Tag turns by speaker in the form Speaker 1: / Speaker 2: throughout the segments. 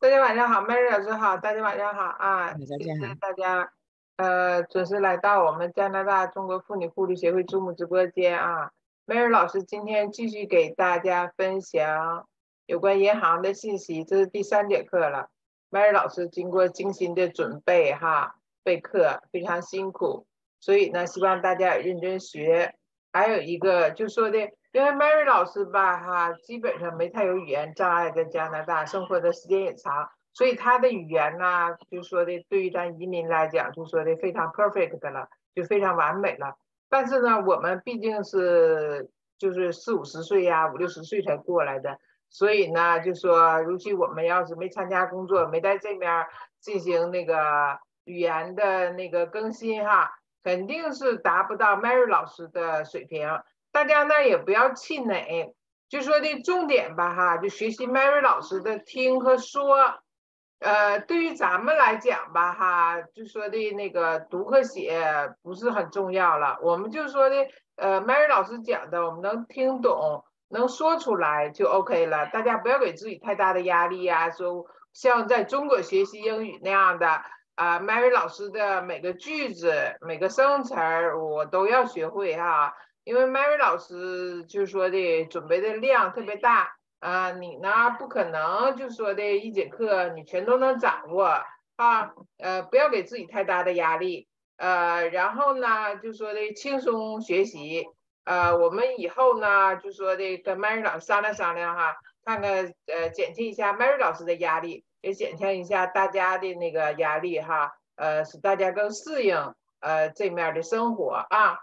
Speaker 1: 大家晚上好，r y 老师好，大家晚上好啊，大家谢谢大家，呃，准时来到我们加拿大中国妇女护理协会注目直播间啊，r y 老师今天继续给大家分享有关银行的信息，这是第三节课了，r y 老师经过精心的准备哈，备课非常辛苦，所以呢，希望大家也认真学，还有一个就说的。因为 Mary 老师吧，哈，基本上没太有语言障碍，在加拿大生活的时间也长，所以他的语言呢，就说的对于咱移民来讲，就说的非常 perfect 了，就非常完美了。但是呢，我们毕竟是就是四五十岁呀，五六十岁才过来的，所以呢，就说，尤其我们要是没参加工作，没在这边进行那个语言的那个更新，哈，肯定是达不到 Mary 老师的水平。大家呢也不要气馁，就说的重点吧哈，就学习 Mary 老师的听和说，呃，对于咱们来讲吧哈，就说的那个读和写不是很重要了。我们就说的，呃，Mary 老师讲的，我们能听懂、能说出来就 OK 了。大家不要给自己太大的压力呀，说像在中国学习英语那样的啊，Mary 老师的每个句子、每个生词儿，我都要学会哈。因为 Mary 老师就说的准备的量特别大啊，你呢不可能就说的一节课你全都能掌握啊，呃，不要给自己太大的压力，呃，然后呢就说的轻松学习，呃，我们以后呢就说的跟 Mary 老师商量商量哈，看看呃减轻一下 Mary 老师的压力，也减轻一下大家的那个压力哈，呃，使大家更适应呃这面的生活啊，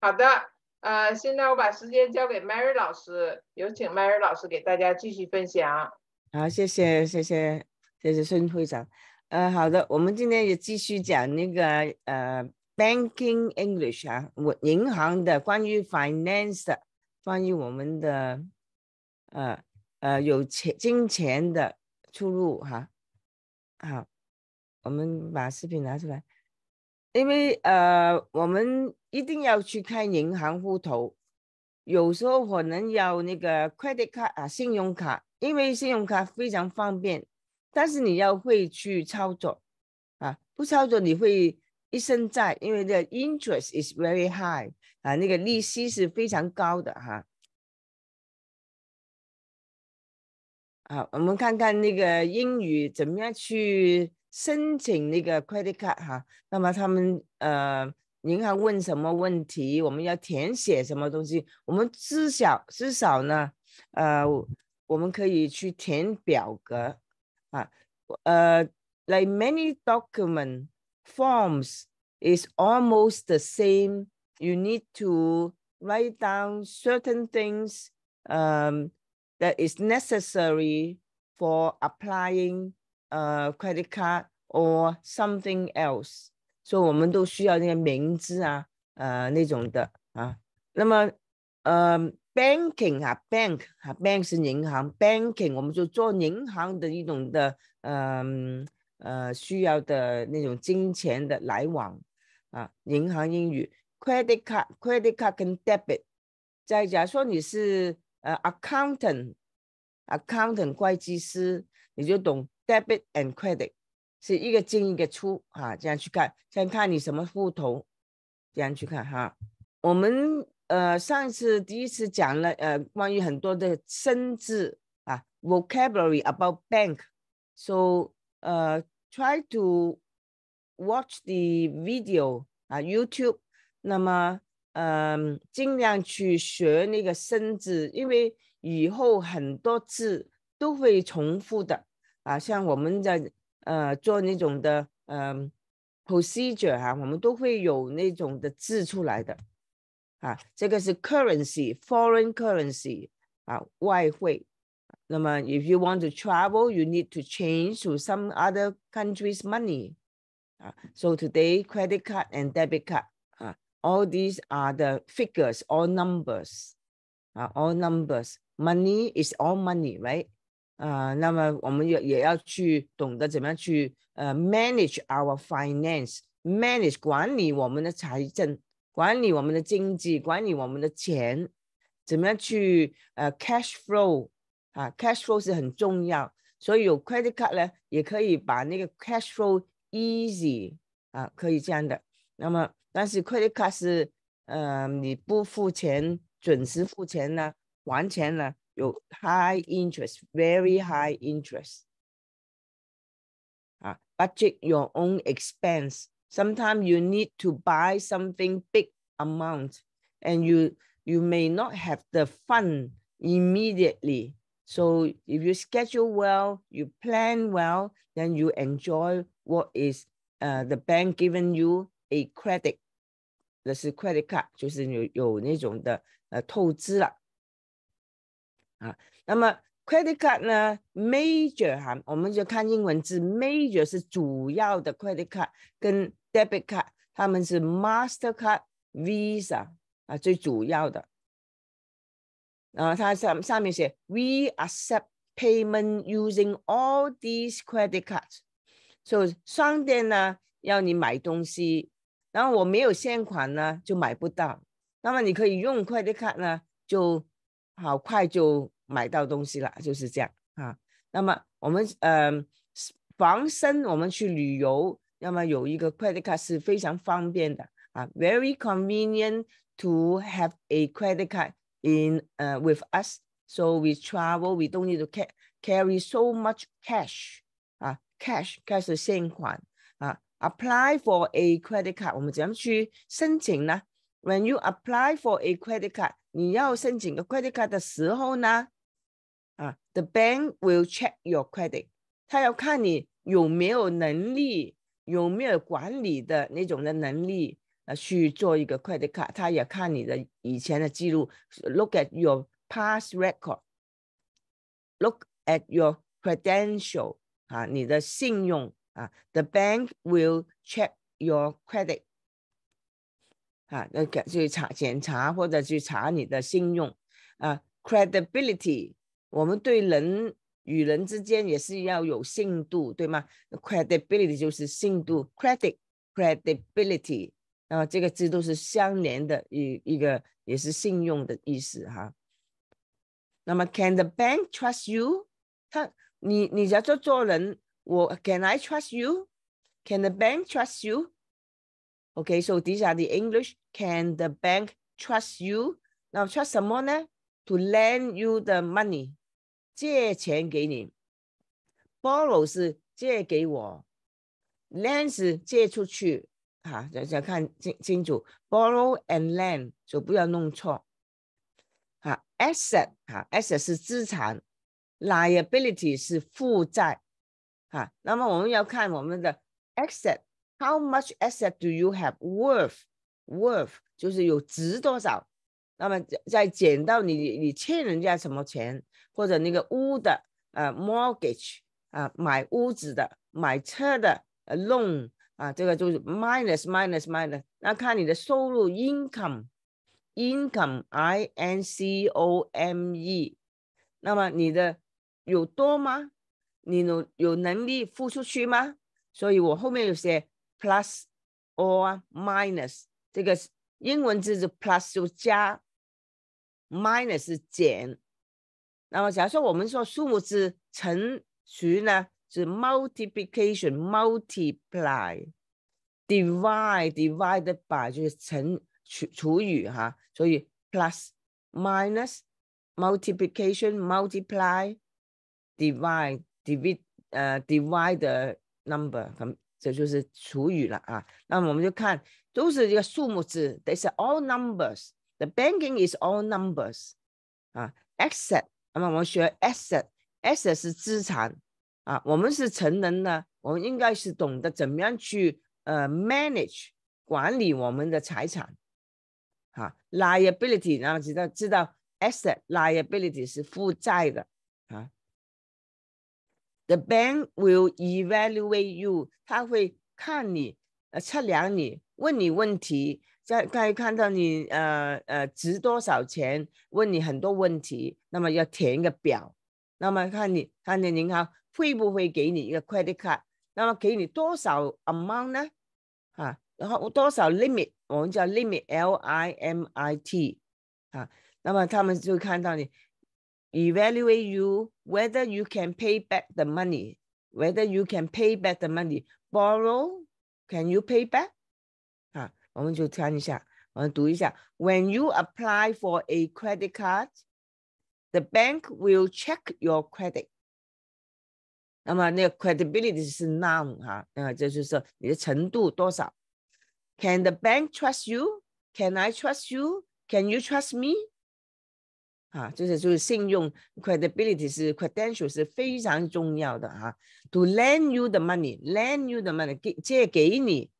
Speaker 1: 好的。呃，现在我把时间交给 Mary 老师，有请 Mary 老师给大家继续分享。
Speaker 2: 好，谢谢，谢谢，谢谢孙会长。呃，好的，我们今天也继续讲那个呃，banking English 啊，我银行的关于 finance，关于我们的呃呃有钱金钱的出入哈。好，我们把视频拿出来，因为呃我们。一定要去开银行户头，有时候可能要那个 credit card 啊，信用卡，因为信用卡非常方便，但是你要会去操作，啊，不操作你会一身债，因为这个 interest is very high 啊，那个利息是非常高的哈。好，我们看看那个英语怎么样去申请那个 credit card 哈，那么他们呃。银行问什么问题，我们要填写什么东西？我们知晓至少呢？呃，我们可以去填表格啊。呃，like many document forms is almost the same. You need to write down certain things. Um, that is necessary for applying a credit card or something else. 所以我们都需要那些名字啊，呃那种的啊。那么，呃，banking 啊，bank 啊，bank 是银行，banking 我们就做银行的一种的，呃呃需要的那种金钱的来往啊。银行英语，credit card，credit card 跟 debit。再假如说你是呃 accountant，accountant 会计师，你就懂 debit and credit。是一个进一个出，哈，这样去看，先看你什么户头，这样去看哈。我们呃上一次第一次讲了呃关于很多的生字啊，vocabulary about bank，so 呃 try to watch the video 啊，YouTube，那么嗯尽量去学那个生字，因为以后很多字都会重复的啊，像我们在。呃做那种的嗯、呃、procedure 哈、啊，我们都会有那种的字出来的啊。这个是 foreign currency 啊，外汇。那么 if you want to travel, you need to change to some other country's money 啊。So today, credit card and debit card 啊，all these are the figures or numbers 啊，all numbers. Money is all money, right? 啊，那么我们也也要去懂得怎么样去呃 manage our finance，manage 管理我们的财政，管理我们的经济，管理我们的钱，怎么样去呃 cash flow 啊，cash flow 是很重要，所以有 credit card 呢，也可以把那个 cash flow easy 啊，可以这样的。那么但是 credit card 是呃你不付钱，准时付钱呢，还钱呢。有 high interest, very high interest. Uh, budget your own expense. Sometimes you need to buy something big amount and you, you may not have the fund immediately. So if you schedule well, you plan well, then you enjoy what is uh, the bank giving you a credit 那是 credit card，就是有有那种的呃透支了啊，那么 credit card 呢？Major 哈，我们就看英文字，Major 是主要的 credit card 跟 debit card，他们是 Master card、Visa 啊，最主要的。然后它上上面写 We accept payment using all these credit cards，所以商店呢要你买东西，然后我没有现款呢就买不到，那么你可以用 credit card 呢就。好快就买到东西了，就是这样啊。那么我们呃防身，我们去旅游，那么有一个 credit card 是非常方便的啊，very convenient to have a credit card in 呃 with us。So we travel, we don't need to ca carry so much cash 啊，cash cash Apply for a credit card. When you apply for a credit card。你要申请个 credit card 的时候呢，啊，the bank will check your credit，他要看你有没有能力，有没有管理的那种的能力，啊，去做一个 credit card，他也看你的以前的记录，look at your past record，look at your credential，啊，你的信用啊，the bank will check your credit。啊，那去查检查或者去查你的信用啊，credibility，我们对人与人之间也是要有信度，对吗？credibility 就是信度，credit，credibility，啊，这个字都是相连的，一一个也是信用的意思哈。那么，can the bank trust you？他，你你如说做人，我 can I trust you？Can the bank trust you？Okay, so these are the English. Can the bank trust you? 那 trust 什么呢？To lend you the money，借钱给你。Borrow 是借给我，lend 是借出去。哈，大家看清清楚。Borrow and lend 就不要弄错。哈，Asset 哈，Asset 是资产，Liability 是负债。哈，那么我们要看我们的 Asset。How much asset do you have worth? Worth 就是有值多少？那么再减到你你欠人家什么钱，或者那个屋的呃 mortgage 啊买屋子的、买车的 loan 啊，这个就是 minus minus minus。那看你的收入 income income I N C O M E，那么你的有多吗？你有有能力付出去吗？所以我后面有些。Plus or minus，这个英文字是 plus 就加，minus 是减。那么，假如说我们说数目字乘除呢，是 multiplication，multiply，divide，divided by 就是乘除除以哈。所以，plus，minus，multiplication，multiply，divide，divide 呃 d i v i d e number。这就是主语了啊，那么我们就看都是一个数目字 t h i s a all numbers. The banking is all numbers，啊，asset，那么我们学 asset，asset 是资产，啊，我们是成人呢，我们应该是懂得怎么样去呃 manage 管理我们的财产，啊。l i a b i l i t y 然后知道知道 asset，liability 是负债的，啊。The bank will evaluate you，他会看你，呃，测量你，问你问题，在以看到你，呃呃，值多少钱？问你很多问题，那么要填一个表，那么看你，看你银行会不会给你一个 credit card？那么给你多少 amount 呢？啊，然后多少 limit？我们叫 limit，L I M I T，啊，那么他们就看到你。evaluate you whether you can pay back the money, whether you can pay back the money. Borrow, can you pay back? When you apply for a credit card, the bank will check your credit. 那么那个 credibility 是 none Can the bank trust you? Can I trust you? Can you trust me? 啊，就是就是信用 （credibility） 是 c r e d e n t i a l 是非常重要的啊。To lend you the money, lend you the money，给借给你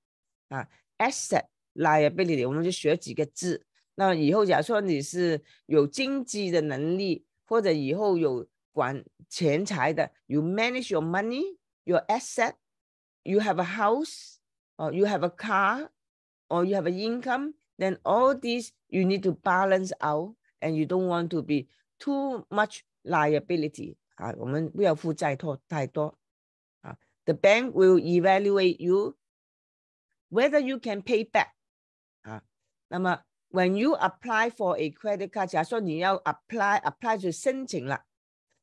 Speaker 2: 啊。Asset liability，我们就学几个字。那以后假如说你是有经济的能力，或者以后有管钱财的，You manage your money, your asset, you have a house，哦，you have a car，or you have an income，then all these you need to balance out. And you don't want to be too much liability 啊，我们不要负债太太多，啊，The bank will evaluate you whether you can pay back 啊。那么，when you apply for a credit card，假说你要 apply apply 就申请了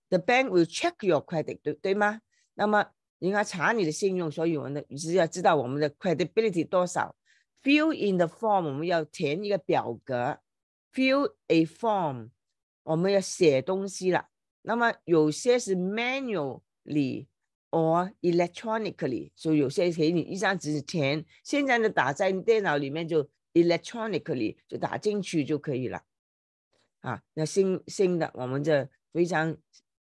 Speaker 2: ，The bank will check your credit，对对吗？那么，应该查你的信用，所以我们的是要知道我们的 credibility 多少。Fill in the form，我们要填一个表格。Fill a form，我们要写东西了。那么有些是 manually or electronically，所以有些给你一张纸填。现在呢，打在电脑里面就 electronically 就打进去就可以了。啊，那新新的，我们这非常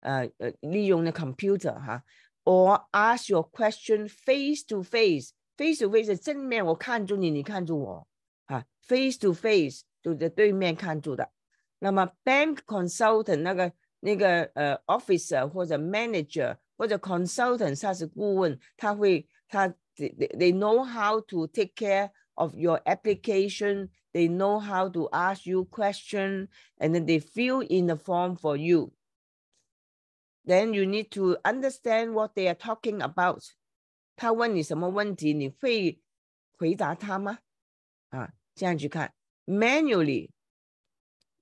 Speaker 2: 呃呃，利用那 computer 哈。Or ask your question face to face，face to face 正面我看住你，你看住我，啊，face to face。对着对面看住的，那么 bank consultant 那个那个呃 officer 或者 manager 或者 consultant 他是顾问，他会他 they they know how to take care of your application. They know how to ask you question and then they fill in the form for you. Then you need to understand what they are talking about. 他问你什么问题，你会回答他吗？啊，这样去看。manually,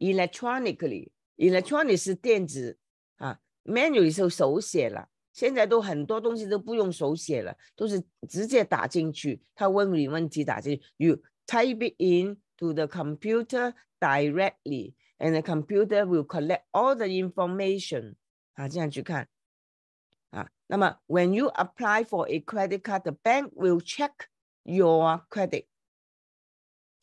Speaker 2: electronically, electronic 是电子啊，manually 是手写了。现在都很多东西都不用手写了，都是直接打进去，他问你问题打进去，you type it in to the computer directly, and the computer will collect all the information。啊，这样去看。啊，那么 when you apply for a credit card, the bank will check your credit。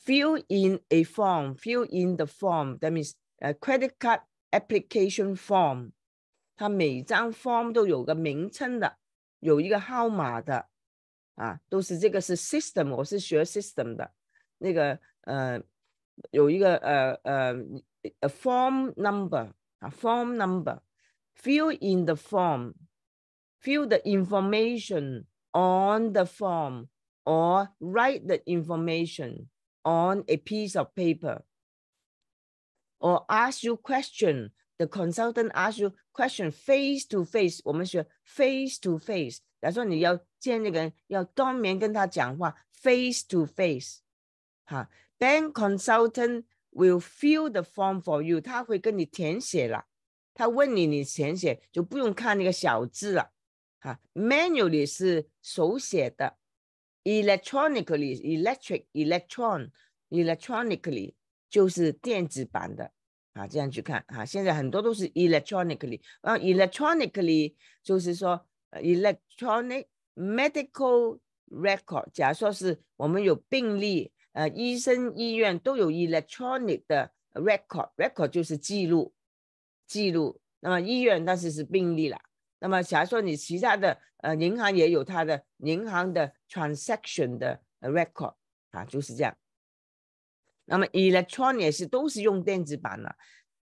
Speaker 2: fill in a form, fill in the form. That means a credit card application form. form。它每张 form 都有个名称的，有一个号码的，啊，都是这个是 system，我是学 system 的，那个呃有一个呃呃 a form number 啊 form number，fill in the form，fill the information on the form or write the information。on a piece of paper or ask you question. The consultant ask you question face to face. face，我们学 face to face. face，假如说你要见那个人，要当面跟他讲话，face to face. bank consultant will fill the form for you，他会跟你填写了。他问你，你填写就不用看那个小字了。哈，manually 是手写的 electronically, electric, electron, electronically 就是电子版的啊，这样去看啊，现在很多都是 electronically。啊、e l e c t r o n i c a l l y 就是说，electronic medical record，假说是我们有病例，呃，医生、医院都有 electronic 的 record，record 就是记录，记录。那么医院但是是病例了。那么，假如说你其他的，呃，银行也有它的银行的 transaction 的 record 啊，就是这样。那么，electronic 是都是用电子版的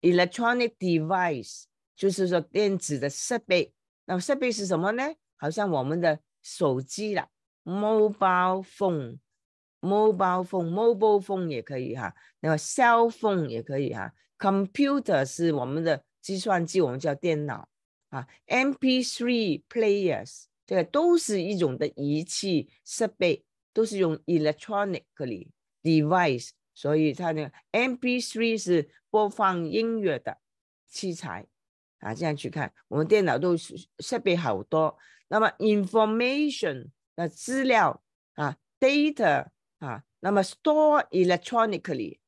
Speaker 2: ，electronic device 就是说电子的设备。那么设备是什么呢？好像我们的手机啦 m o b i l e phone，mobile phone，mobile phone 也可以哈，那个 cell phone 也可以哈，computer 是我们的计算机，我们叫电脑。啊，M P three players 这个都是一种的仪器设备，都是用 electronically device，所以它那个 M P three 是播放音乐的器材啊。这样去看，我们电脑都设备好多。那么 information 的资料啊，data 啊，那么 store electronically，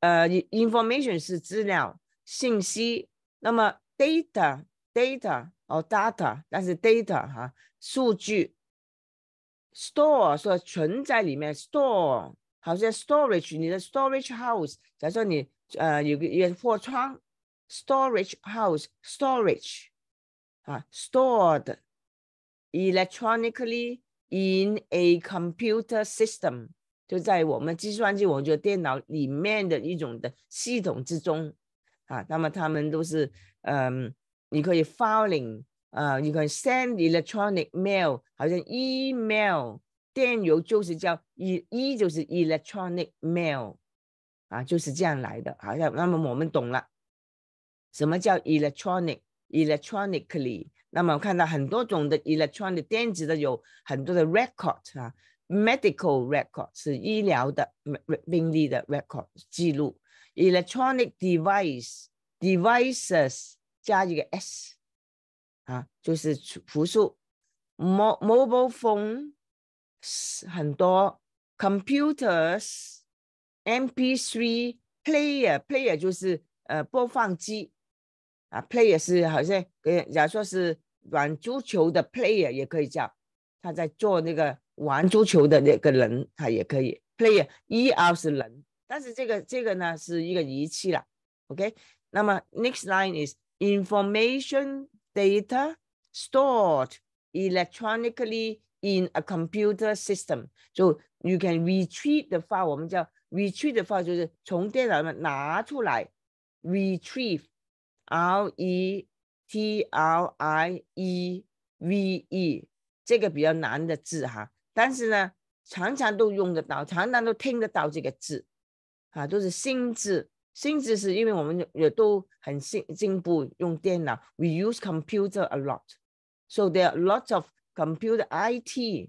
Speaker 2: 呃，information 是资料信息，那么 data。data 哦 data，但是 data 哈、啊、数据，store 说存在里面，store 好像 storage 你的 storage house，假如说你呃有个有破窗，storage house storage 啊 stored electronically in a computer system. 就在我们计算机,我们就电脑里面的一种的系统之中,啊,那么他们都是嗯。你可以 filing，啊，你可以 send electronic mail，好像 email 电邮就是叫 e，e 就是 electronic mail 啊，就是这样来的。好像那么我们懂了，什么叫 electronic，electronically。那么我看到很多种的 electronic 电子的有很多的 record 啊，medical record 是医疗的病病历的 record 记录，electronic device devices。加一个 s 啊，就是复数。mo mobile phone 很多，computers，mp3 player player 就是呃播放机啊，player 是好像跟假如说是玩足球的 player 也可以叫他在做那个玩足球的那个人，他也可以 player。e r 是人，但是这个这个呢是一个仪器了。OK，那么 next line is。Information data stored electronically in a computer system. So you can retrieve the file. 我们叫 retrieve the file 就是从电脑上拿出来 retrieve R E T R I E V E 这个比较难的字哈，但是呢，常常都用得到，常常都听得到这个字，啊，都是新字。甚至是因为我们也都很进进步，用电脑。We use computer a lot, so there are lots of computer IT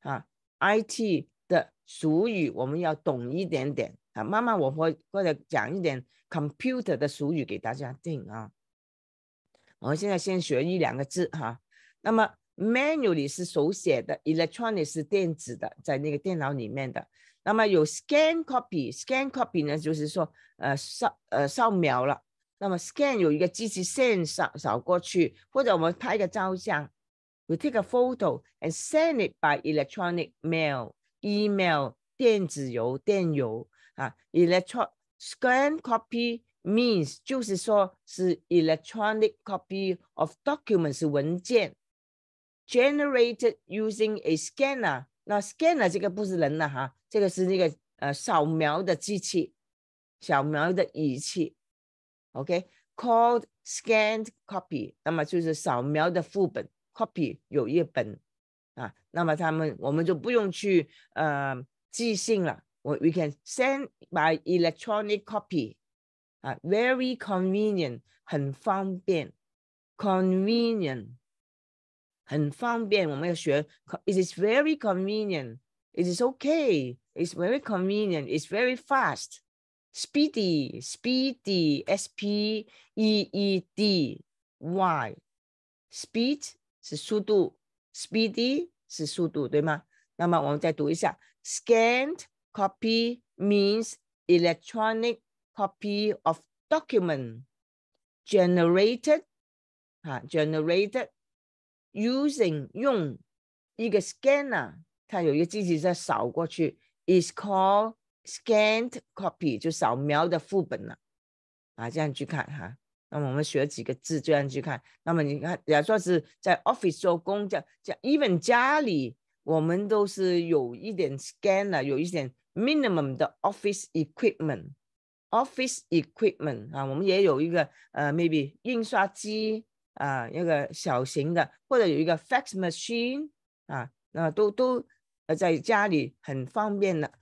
Speaker 2: 啊 IT 的俗语我们要懂一点点啊。慢慢我会过来讲一点 computer 的俗语给大家听啊。我们现在先学一两个字哈。那么 manually 是手写的，electronic 是电子的，在那个电脑里面的。那么有 scan copy，scan copy 呢，就是说，呃，扫，呃，扫描了。那么 scan 有一个机器 s 扫扫过去，或者我们拍一个照相，we take a photo and send it by electronic mail，email 电子邮电邮啊，electro scan copy means 就是说是 electronic copy of documents 文件，generated using a scanner。那 scanner 这个不是人了哈，这个是那个呃扫描的机器，扫描的仪器。OK，called scanned copy，那么就是扫描的副本，copy 有页本啊。那么他们我们就不用去呃寄信了，我 we can send by electronic copy 啊，very convenient，很方便，convenient。很方便，我们要学。It is very convenient. It is okay. It's very convenient. It's very fast. Speedy, speedy, S P E E D Y. Speed 是速度，speedy 是速度，对吗？那么我们再读一下：Scanned copy means electronic copy of document generated. 啊，generated Using 用一个 scanner，它有一个机器在扫过去，is called scanned copy，就扫描的副本了。啊，这样去看哈。那么我们学几个字，这样去看。那么你看，假说是在 office 做工，这样这样。Even 家里我们都是有一点 scanner，有一点 minimum 的 office equipment。Office equipment 啊，我们也有一个呃，maybe 印刷机。啊，一个小型的，或者有一个 fax machine 啊，那都都呃在家里很方便的。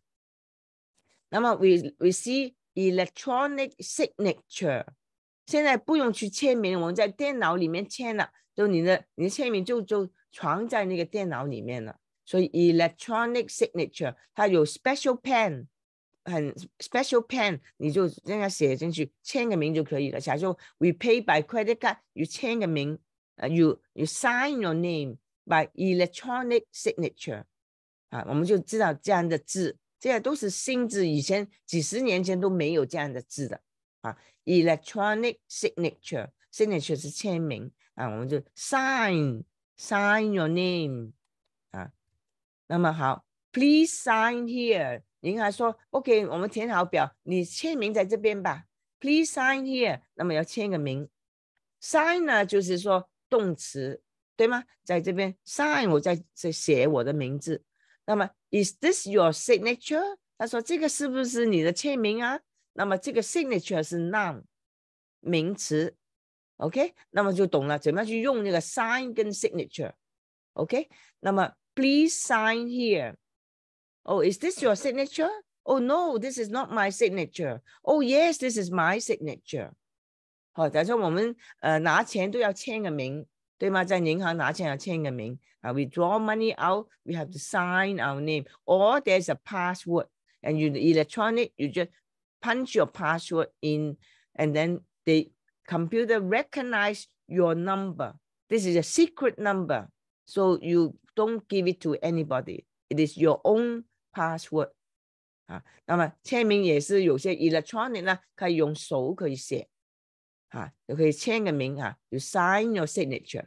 Speaker 2: 那么 we we see electronic signature，现在不用去签名，我们在电脑里面签了，就你的你的签名就就藏在那个电脑里面了。所以 electronic signature 它有 special pen。很 special pen，你就这样写进去，签个名就可以了。假如 w e p a y by credit card，you 签个名，呃，you you sign your name by electronic signature，啊，我们就知道这样的字，这些都是新字，以前几十年前都没有这样的字的，啊，electronic signature，signature 是签名，啊，我们就 sign sign your name，啊，那么好，please sign here。银行说：“O.K.，我们填好表，你签名在这边吧。Please sign here。那么要签个名，sign 呢就是说动词，对吗？在这边 sign，我在写我的名字。那么 Is this your signature？他说这个是不是你的签名啊？那么这个 signature 是 noun，名词。O.K.，那么就懂了，怎么样去用那个 sign 跟 signature？O.K.，那么 Please sign here。” Oh, is this your signature? Oh, no, this is not my signature. Oh, yes, this is my signature. Uh, we draw money out, we have to sign our name, or there's a password, and you electronic, you just punch your password in, and then the computer recognize your number. This is a secret number, so you don't give it to anybody. It is your own password，啊，那么签名也是有些 electronic 呢，可以用手可以写，啊，也可以签个名啊，you sign your signature。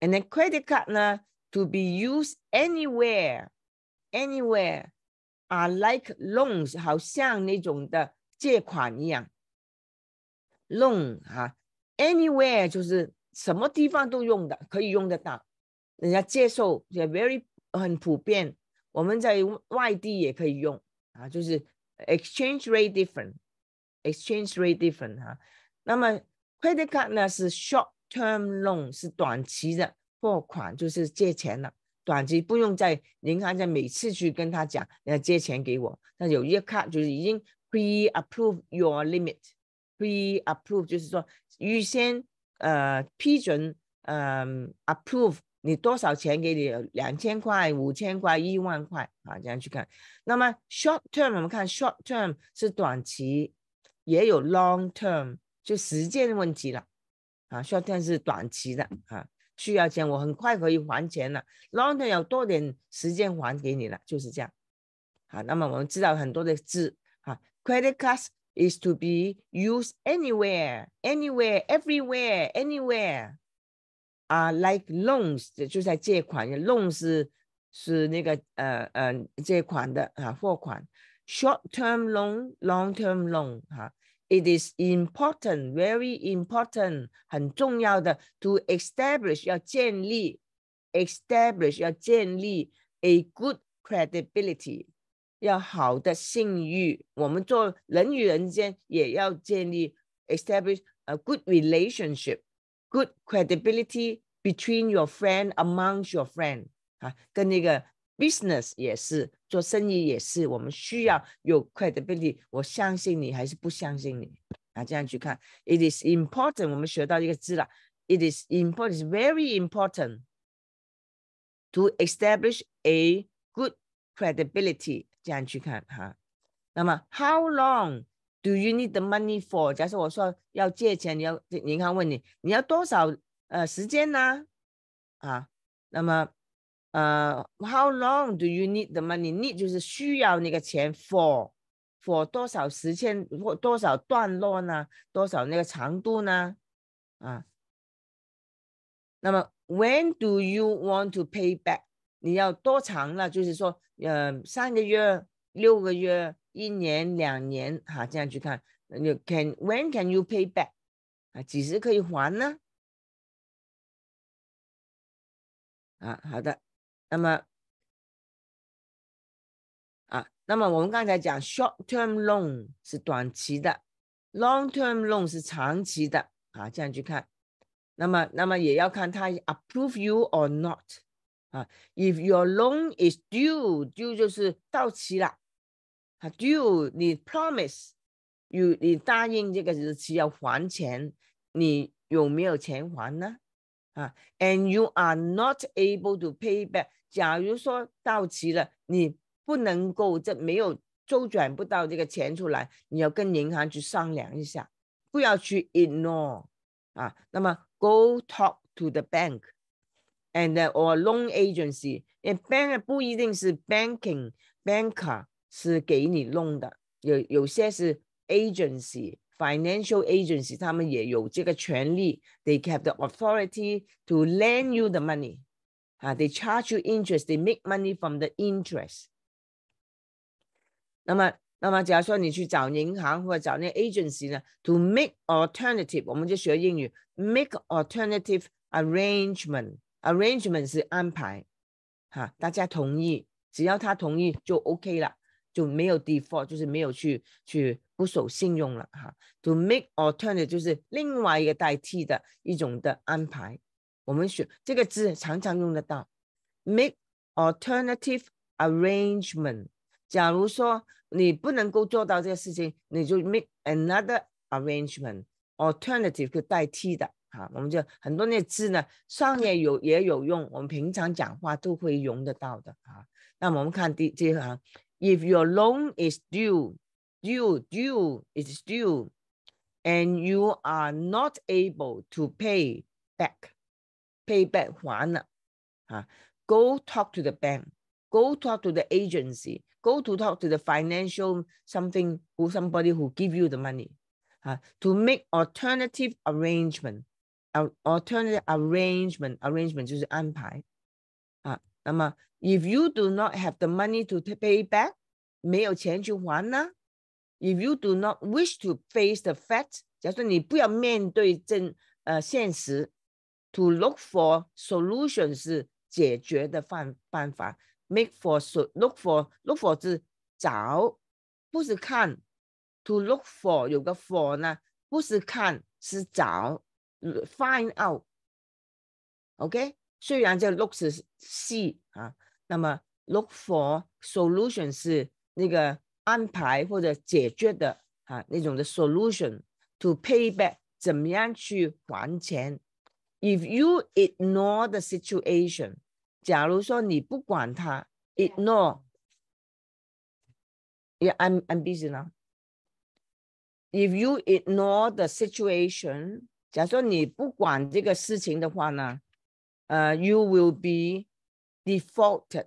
Speaker 2: And then credit card 呢，to be used anywhere，anywhere，are like loans，好像那种的借款一样。Loan 啊，anywhere 就是什么地方都用的，可以用得到，人家接受也 very。很普遍，我们在外地也可以用啊，就是 exchange rate different，exchange rate different 哈。那么 credit card 呢是 short term loan，是短期的货款，就是借钱的，短期不用在银行在每次去跟他讲，要借钱给我。那有一个 card 就是已经 pre approve your limit，pre approve 就是说预先呃批准呃 approve。你多少钱给你？两千块、五千块、一万块啊？这样去看。那么 short term 我们看 short term 是短期，也有 long term 就时间问题了啊。short term 是短期的啊，需要钱我很快可以还钱了。long term 有多点时间还给你了，就是这样。好，那么我们知道很多的字啊，credit card s is to be used anywhere，anywhere，everywhere，anywhere。啊，like loans 就在借款，loan 是是那个呃呃借款的啊，货款。short term loan，long term loan，哈，it is important，very important，很重要的，to establish 要建立，establish 要建立 a good credibility，要好的信誉。我们做人与人间也要建立 establish a good relationship。good credibility between your friend amongst your friend 啊，跟那个 business 也是，做生意也是，我们需要有 credibility。我相信你还是不相信你啊？这样去看，it is important。我们学到一个字了，it is important, very important to establish a good credibility。这样去看哈。那么 how long？Do you need the money for？假设我说要借钱，你要银行问你，你要多少呃时间呢？啊，那么呃，How long do you need the money？Need 就是需要那个钱 for for 多少时间或多少段落呢？多少那个长度呢？啊，那么 When do you want to pay back？你要多长呢？就是说，呃，三个月、六个月。一年两年哈，这样去看，你 can when can you pay back 啊？几时可以还呢？啊，好的。那么啊，那么我们刚才讲 short term loan 是短期的，long term loan 是长期的啊，这样去看。那么，那么也要看他 approve you or not 啊。If your loan is due，due 就是到期了。啊，you，你 promise，有你答应这个日期要还钱，你有没有钱还呢？啊，and you are not able to pay back。假如说到期了，你不能够这没有周转不到这个钱出来，你要跟银行去商量一下，不要去 ignore 啊。那么 go talk to the bank and or loan agency。哎，bank 不一定是 banking banker。是给你弄的，有有些是 agency financial agency，他们也有这个权利。They have the authority to lend you the money，啊，they charge you interest，they make money from the interest。那么，那么假如说你去找银行或者找那 agency 呢，to make alternative，我们就学英语，make alternative arrangement，arrangement 是安排，哈，大家同意，只要他同意就 OK 了。就没有 default，就是没有去去不守信用了哈。To make alternative 就是另外一个代替的一种的安排。我们选这个字常常用得到，make alternative arrangement。假如说你不能够做到这个事情，你就 make another arrangement，alternative 就代替的哈。我们就很多那字呢，上面有也有用，我们平常讲话都会用得到的啊。那我们看第这一行。If your loan is due, due, due, it's due, and you are not able to pay back, pay back 還了, uh, go talk to the bank, go talk to the agency, go to talk to the financial something who somebody who give you the money uh, to make alternative arrangement alternative arrangement arrangement 就是安排啊，那么 if you do not have the money to pay If you do not wish to face the to look for solution Make for so look for look for To look for 有个 for 呢，不是看是找，find out。OK，虽然这 look 是 see 啊。那么 look for solution 是那个安排或者解决的啊那种的 solution to pay back 怎么样去还钱。If you ignore the situation，假如说你不管它，ignore。Yeah, I'm I'm busy now. If you ignore the situation，假如说你不管这个事情的话呢，呃、uh,，you will be defaulted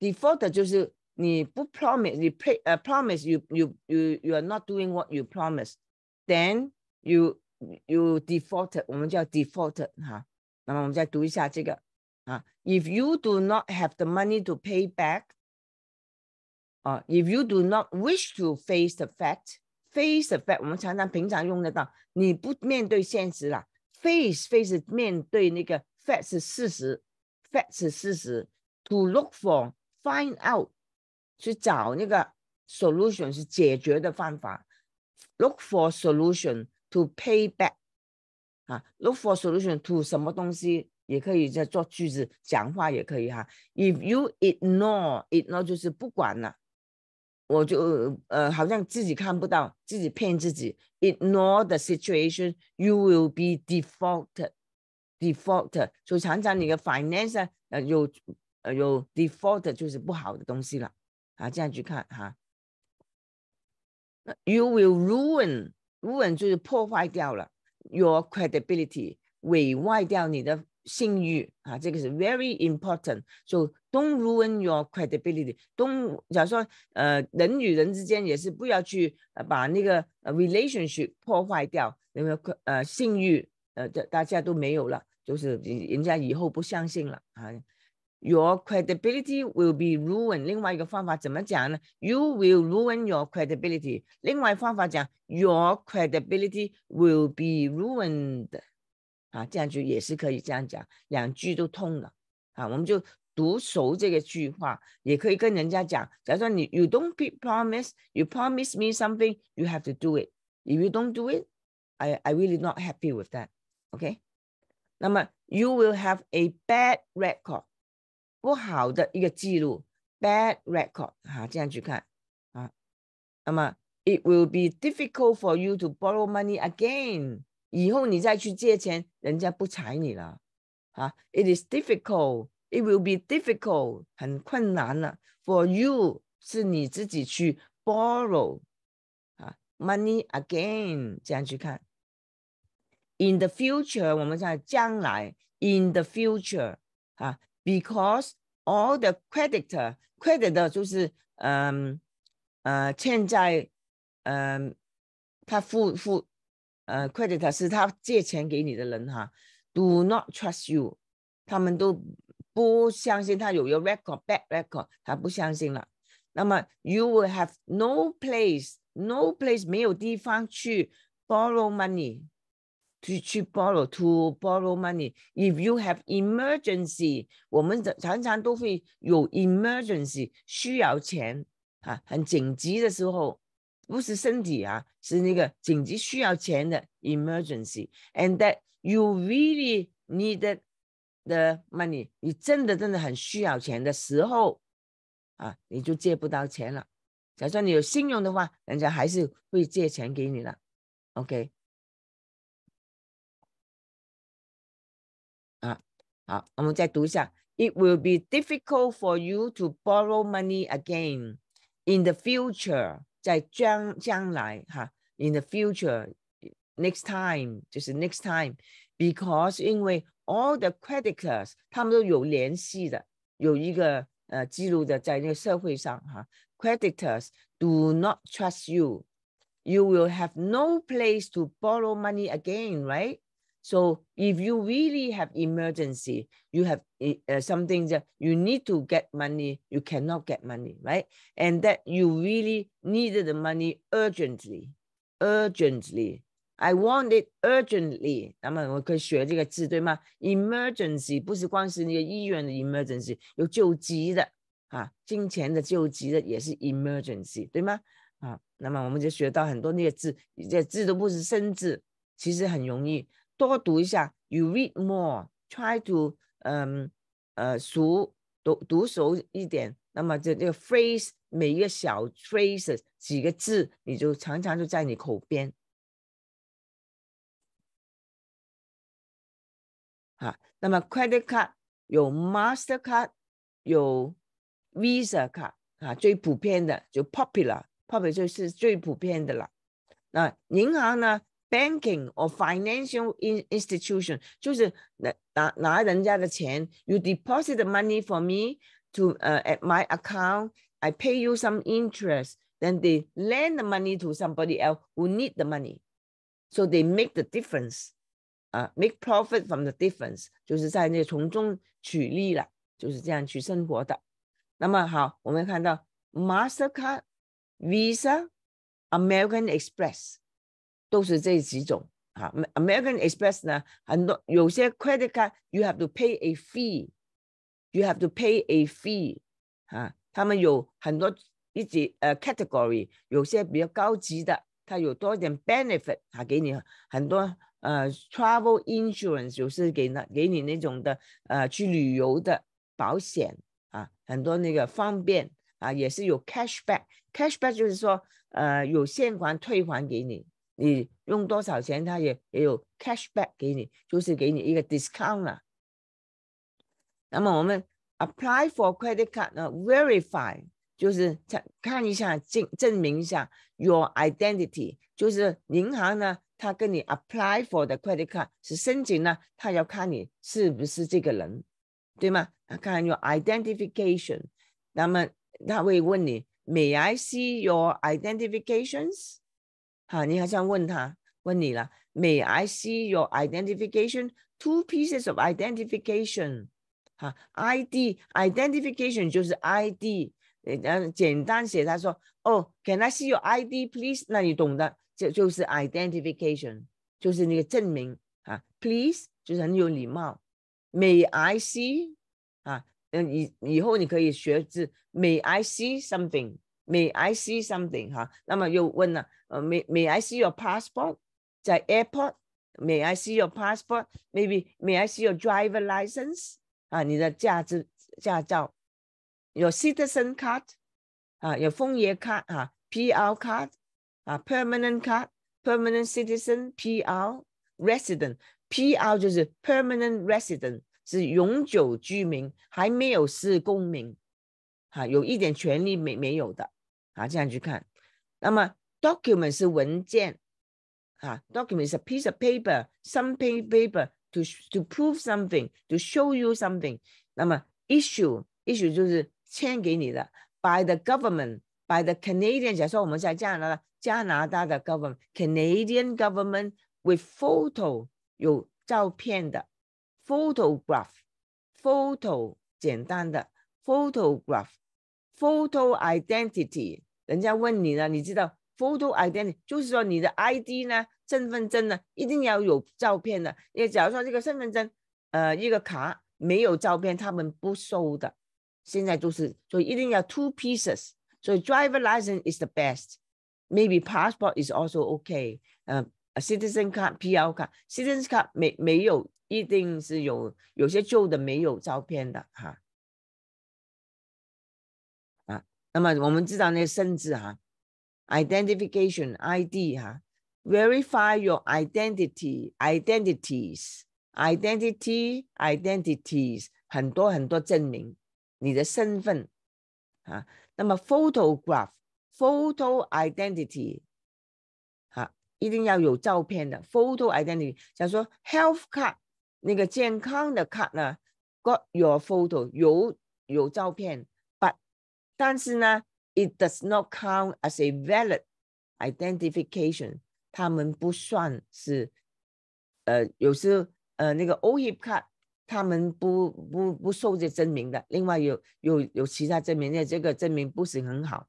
Speaker 2: defaulted 就是你不 promise，你 pay 呃 promise you you you you are not doing what you promise，then you you defaulted，我们叫 defaulted 哈。那么我们再读一下这个啊，if you do not have the money to pay if you do not wish to face the fact，face the fact 我们常常平常用得到，你不面对现实啦，face face 面对那个 fact 是事实。facts 事实，to look for find out 去找那个 solution 是解决的方法，look for solution to pay back 啊，look for solution to 什么东西也可以在做句子讲话也可以哈。If you ignore ignore 就是不管了，我就呃好像自己看不到，自己骗自己。Ignore the situation, you will be defaulted. Default 就常常你的 finance 呃有呃有 default 就是不好的东西了啊，这样去看哈。you will ruin ruin 就是破坏掉了 your credibility，毁坏掉你的信誉啊，这个是 very important，就 don't ruin your credibility，don't 假如说呃人与人之间也是不要去把那个 relationship 破坏掉，那个呃信誉呃的大家都没有了。就是人家以后不相信了啊。Your credibility will be ruined。另外一个方法怎么讲呢？You will ruin your credibility。另外方法讲，Your credibility will be ruined。啊，这样就也是可以这样讲，两句都通了。啊，我们就读熟这个句话，也可以跟人家讲。假如说你，You don't promise, you promise me something, you have to do it. If you don't do not do it, I really not happy with that. Okay. 那么 you will have a bad record，不好的一个记录，bad record 哈、啊，这样去看啊。那么 it will be difficult for you to borrow money again，以后你再去借钱，人家不睬你了啊。It is difficult。It will be For you 是你自己去 borrow money again 这样去看 In the future，我们在将来。In the future，啊，because all the creditor，creditor 就是嗯呃，欠债嗯，他付付呃，creditor 是他借钱给你的人哈。Do not trust you，他们都不相信他有一个 record bad record，他不相信了。那么，you will have no place，no place 没有地方去 borrow money。去去 borrow to borrow money. If you have emergency, 我们常常都会有 emergency 需要钱啊，很紧急的时候，不是身体啊，是那个紧急需要钱的 emergency. And that you really need the money, 你真的真的很需要钱的时候啊，你就借不到钱了。假设你有信用的话，人家还是会借钱给你了。OK. 好，我们再读一下。It will be difficult for you to borrow money again in the future，在将将来哈，in the future next time 就是 next time，because 因为 all the creditors 他们都有联系的，有一个呃记录的在那个社会上哈，creditors do not trust you，you will have no place to borrow money again, right? So if you really have emergency, you have uh, something that you need to get money, you cannot get money, right? And that you really needed the money urgently, urgently. I want it urgently. urgently。那么我们可以学这个字，对吗？Emergency 不是光是你的医院的 emergency，有救急的啊，金钱的救急的也是 emergency，对吗？啊，那么我们就学到很多那些字，这字都不是生字，其实很容易多读一下，you read more，try to，嗯，呃，熟读读熟一点，那么这这个 phrase 每一个小 phrases 几个字，你就常常就在你口边。啊，那么 credit card 有 Master card，有 Visa card 啊，最普遍的就 popular，popular 就是最普遍的了。那银行呢？banking or financial institution，就是拿拿拿人家的钱，you deposit the money for me to uh, at my account. I pay you some interest. Then they lend the money to somebody else who need the money. So they make the difference. make profit from the difference，就是在那从中取利了，就是这样去生活的。那么好，我们看到 Mastercard、Visa、American Express。都是这几种啊。American Express 呢，很多有些 credit card，you have to pay a fee，you have to pay a fee 啊。他们有很多一级呃 category，有些比较高级的，它有多点 benefit 啊，给你很多呃 travel insurance 就是给那给你那种的呃去旅游的保险啊，很多那个方便啊，也是有 cash back，cash back 就是说呃有现款退还给你。你用多少钱，他也也有 cashback 给你，就是给你一个 discount 了。那么我们 apply for credit card 呢，verify 就是看一下，证证明一下 your identity，就是银行呢，他跟你 apply for the credit card 是申请呢，他要看你是不是这个人，对吗？看 your identification，那么他会问你，May I see your identifications？哈，你好像问他问你了，May I see your identification? Two pieces of identification，哈，ID identification 就是 can I see your ID, please？那你懂的，这就是 identification，就是那个证明啊，please 就是很有礼貌，May I see？啊，嗯，以以后你可以学字，May I see something？May I see something May May I see your airport, airport。May I see your passport？Maybe May I see your driver Your citizen card 啊，有枫叶 card 啊，PR card 啊，permanent card，permanent citizen PR resident PR 就是 permanent resident 啊，这样去看。那么 document 是文件啊，document is a piece of paper，some paper to to prove something，to show you something。那么 issue issue 就是签给你的，by the government。by the Canadian，假设我们在加拿大，加拿大的 government，Canadian government with photo 有照片的 photograph，photo 简单的 photograph，photo identity 人家问你呢，你知道 photo ID e n t t i y 就是说你的 ID 呢，身份证呢，一定要有照片的。因为假如说这个身份证，呃，一个卡没有照片，他们不收的。现在就是，所以一定要 two pieces。所以 driver license is the best，maybe passport is also OK。呃，citizen card，P L card，citizen card 没没有，一定是有有些旧的没有照片的哈。那么我们知道那甚至哈，identification ID 哈，verify your identity identities identity identities 很多很多证明你的身份啊。那么 photograph photo identity 啊，一定要有照片的 photo identity。假如说 health card 那个健康的卡呢，got your photo 有有照片。但是呢，it does not count as a valid identification，他们不算是，呃，有时呃那个 O 叶卡他们不不不受这证明的。另外有有有其他证明，那这个证明不是很好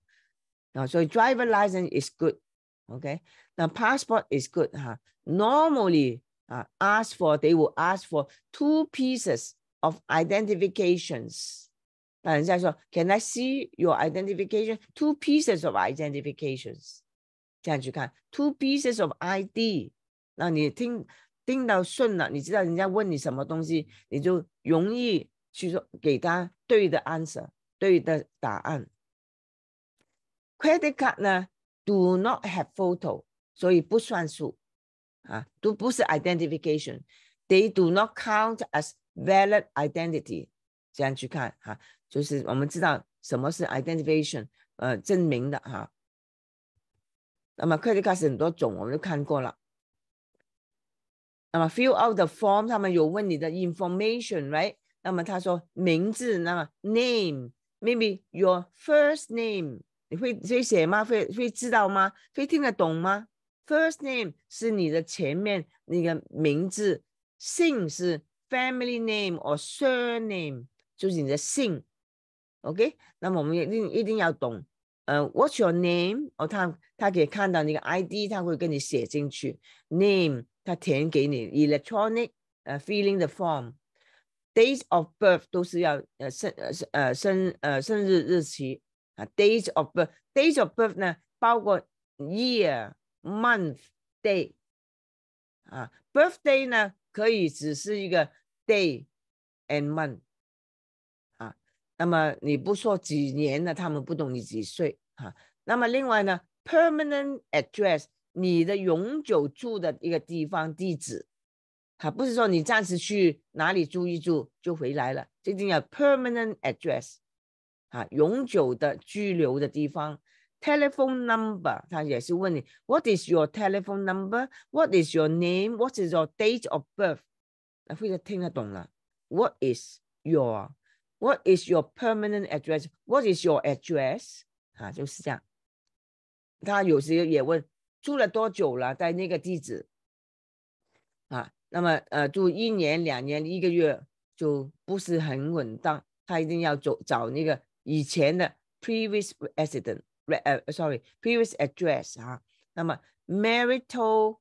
Speaker 2: 啊，所以 driver license is good，OK，那 passport is good 哈，normally 啊 for they will ask for two pieces of identifications。那人家说，Can I see your identification? Two pieces of identifications，这样去看，Two pieces of ID。那你听听到顺了，你知道人家问你什么东西，你就容易去说给他对的 answer，对的答案。Credit card 呢，do not have photo，所以不算数啊，都不是 identification，They do not count as valid identity，这样去看哈。就是我们知道什么是 identification，呃，证明的哈。那么 credit card 很多种，我们都看过了。那么 fill out the form，他们有问你的 information，right？那么他说名字，那么 name，maybe your first name，你会会写吗？会会知道吗？会听得懂吗？First name 是你的前面那个名字，姓是 family name or surname，就是你的姓。OK，那么我们一定一定要懂。呃，What's your name？哦，他他可以看到那个 ID，他会给你写进去。Name，他填给你。Electronic，呃，filling the form。Date of birth 都是要呃生呃生呃生日日期啊。Date of birth，date of birth 呢包括 year、month、day 啊。Birthday 呢可以只是一个 day and month。那么你不说几年了，他们不懂你几岁哈。那么另外呢，permanent address 你的永久住的一个地方地址，啊，不是说你暂时去哪里住一住就回来了，一定要 permanent address，啊，永久的居留的地方。telephone number 他也是问你，what is your telephone number？what is your name？what is your date of birth？那非常听得懂了，what is your？What is your permanent address? What is your address? 啊，就是这样。他有时也问住了多久了，在那个地址啊。那么呃，住一年、两年、一个月就不是很稳当。他一定要找找那个以前的 previous accident，呃，sorry，previous address 啊。那么 marital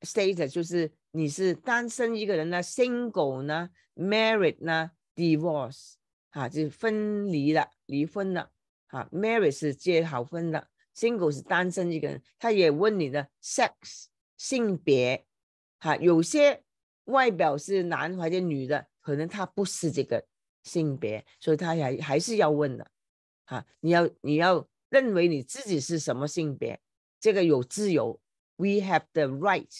Speaker 2: status 就是你是单身一个人呢，single 呢，married 呢，divorce。啊，就分离了，离婚了。啊 m a r r 是结好婚的，single 是单身一个人。他也问你的 sex 性别，哈，有些外表是男或者女的，可能他不是这个性别，所以他还还是要问的。啊，你要你要认为你自己是什么性别，这个有自由。We have the right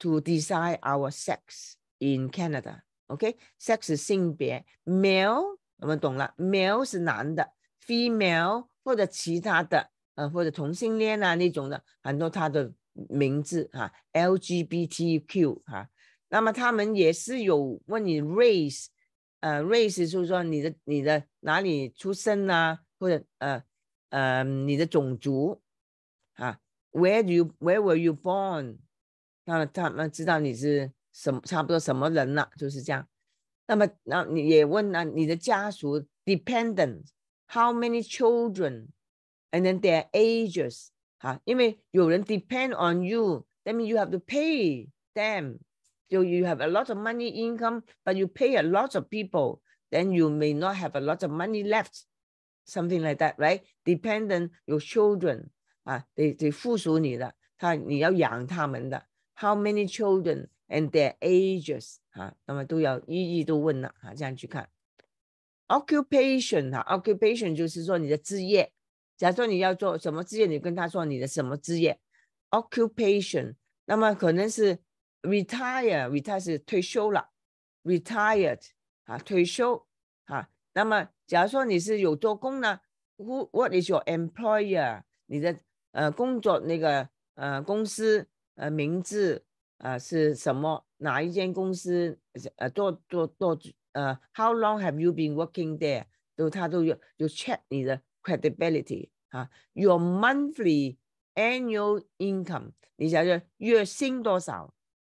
Speaker 2: to decide our sex in Canada. O.K. Sex 性别，Male 我们懂了，Male 是男的，Female 或者其他的，呃，或者同性恋啊那种的，很多他的名字哈，LGBTQ 哈。那么他们也是有问你 Race，呃，Race 就是说你的你的哪里出生啊，或者呃呃你的种族啊，Where do you Where were you born？那他们知道你是。什么差不多什么人了，就是这样。那么，那你也问了你的家属 dependent how many children and then their ages depend on you，that means you have to pay them。So you have a lot of money income, but you pay a lot of people, then you may not have a lot of money left. Something like that, right? Dependent your children How many children And their ages 啊，那么都要一一都问了啊，这样去看，occupation 啊 o c c u p a t i o n 就是说你的职业，假如说你要做什么职业，你跟他说你的什么职业，occupation，那么可能是 retire，retire 是退休了，retired 啊，退休啊，那么假如说你是有做工呢？Who, what is your employer？你的呃工作那个呃公司呃名字。啊，是什么？哪一间公司？呃，做做做，呃，How long have you been working there？都他都有就 check 你的 credibility，哈，Your monthly annual income，你想想，月薪多少？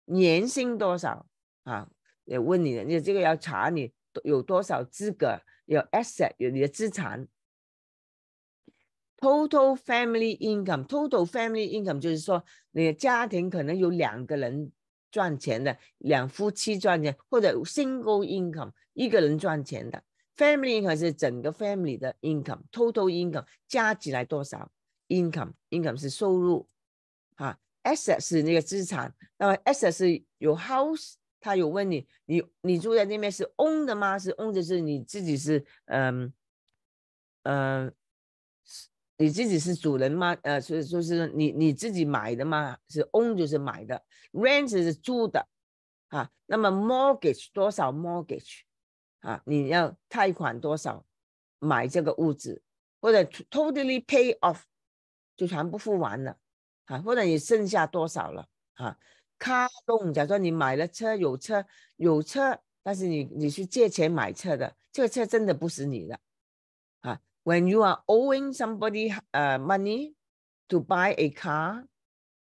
Speaker 2: 年薪多少？啊，也问你的，你这个要查你有多少资格，有 asset，有你的资产。Total family income，total family income 就是说，你的家庭可能有两个人赚钱的，两夫妻赚钱，或者 single income 一个人赚钱的。Family income 是整个 family 的 income，total income 加起来多少？Income，income 是收入，哈，asset 是那个资产。那么 asset 是有 house，他有问你，你你住在那边是 own 的吗？是 own 的是你自己是嗯嗯。你自己是主人吗？呃，所以就是你你自己买的吗？是 own 就是买的，rent 是租的，啊，那么 mortgage 多少 mortgage 啊？你要贷款多少买这个屋子？或者 totally pay off 就全部付完了，啊？或者你剩下多少了？啊 car loan 假说你买了车，有车有车，但是你你去借钱买车的，这个车真的不是你的。when you are owing somebody uh, money to buy a car,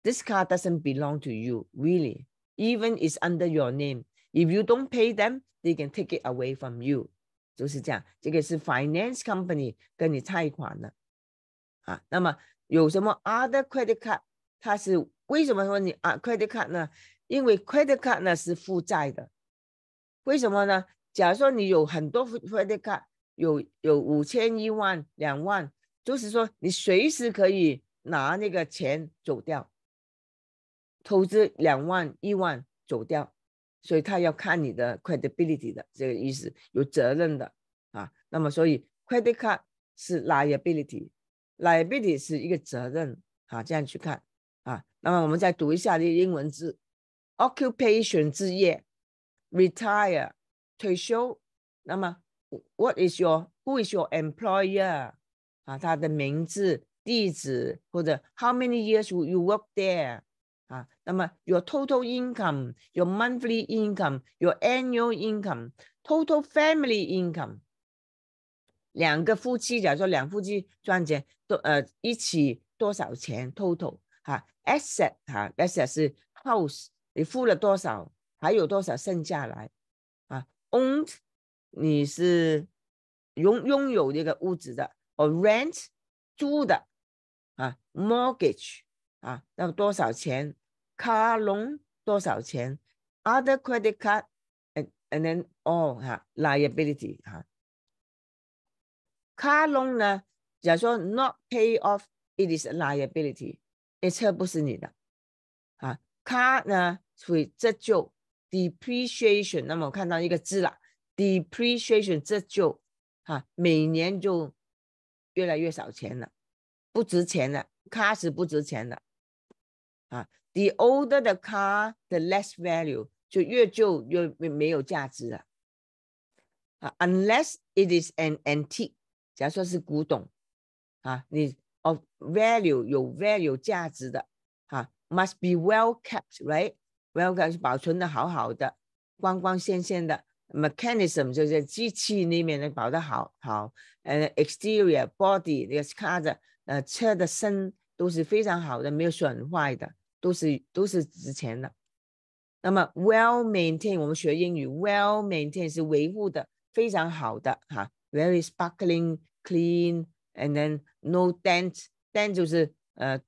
Speaker 2: this car doesn't belong to you, really. Even it's under your name. If you don't pay them, they can take it away from you。就是这样，这个是 finance company 跟你贷款了啊。那么有什么 other credit card？它是为什么说你啊 credit card 呢？因为 credit card 呢是负债的。为什么呢？假如说你有很多 credit card，有有五千一万两万，就是说你随时可以拿那个钱走掉，投资两万一万走掉，所以他要看你的 credibility 的这个意思，有责任的啊。那么所以 credit card 是 liability，liability 是一个责任啊，这样去看啊。那么我们再读一下这英文字，occupation 职业，retire 退休，那么。What is your? Who is your employer? 啊，他的名字、地址或者 How many years will you work there? 啊，那么 Your total income, your monthly income, your annual income, total family income. 两个夫妻，假如说两夫妻赚钱多呃一起多少钱？Total 啊，Asset 啊，Asset 是 House，你付了多少？还有多少剩下来？啊，Owned. 你是拥拥有这个屋子的，or rent 租的啊，mortgage 啊，那么多少钱？Car loan 多少钱？Other credit card，and and then all 哈，liability 哈。Car loan 呢，假如说 not pay off，it is a liability，这车不是你的啊。Car 呢，所以这就 depreciation，那么我看到一个字了。Depreciation，这就哈，每年就越来越少钱了，不值钱了 c a s 不值钱了，啊，the older the car, the less value，就越旧越没没有价值了，啊，unless it is an antique，假如说是古董，啊，你 of value 有 value 价值的，啊 m u s t be well kept, right? well kept 是保存的好好的，光光鲜鲜的。Mechanism 就是机器里面能跑得好好，呃，exterior body，你卡着，呃，车的身都是非常好的，没有损坏的，都是都是值钱的。那么 well maintained，我们学英语，well maintained 是维护的非常好的哈。Very sparkling clean，and then no dent。dent 就是呃